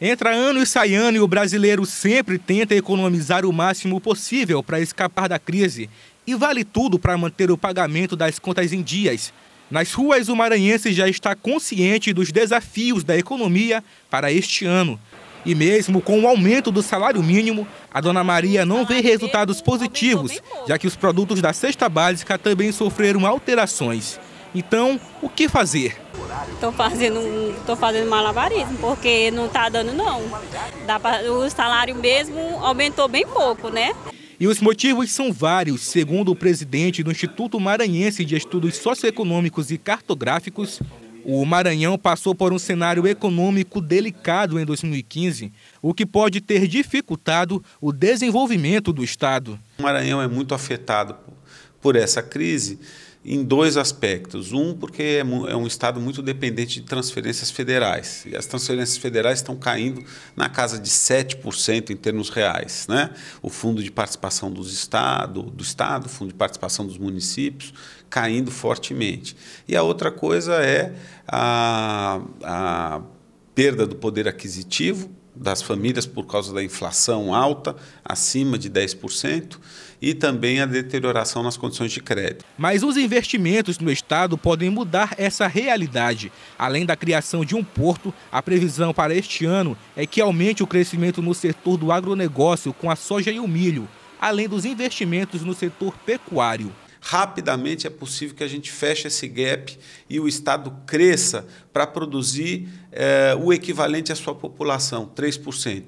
Entra ano e sai ano e o brasileiro sempre tenta economizar o máximo possível para escapar da crise. E vale tudo para manter o pagamento das contas em dias. Nas ruas, o maranhense já está consciente dos desafios da economia para este ano. E mesmo com o aumento do salário mínimo, a dona Maria não vê resultados positivos, já que os produtos da cesta básica também sofreram alterações. Então, o que fazer? Estou fazendo, tô fazendo malabarismo, porque não está dando não. Dá pra, o salário mesmo aumentou bem pouco, né? E os motivos são vários, segundo o presidente do Instituto Maranhense de Estudos Socioeconômicos e Cartográficos, o Maranhão passou por um cenário econômico delicado em 2015, o que pode ter dificultado o desenvolvimento do Estado. O Maranhão é muito afetado por essa crise em dois aspectos. Um, porque é, é um Estado muito dependente de transferências federais. E as transferências federais estão caindo na casa de 7% em termos reais. Né? O fundo de participação dos estado, do Estado, o fundo de participação dos municípios, caindo fortemente. E a outra coisa é a, a perda do poder aquisitivo das famílias por causa da inflação alta, acima de 10%, e também a deterioração nas condições de crédito. Mas os investimentos no Estado podem mudar essa realidade. Além da criação de um porto, a previsão para este ano é que aumente o crescimento no setor do agronegócio com a soja e o milho, além dos investimentos no setor pecuário rapidamente é possível que a gente feche esse gap e o Estado cresça para produzir eh, o equivalente à sua população, 3%.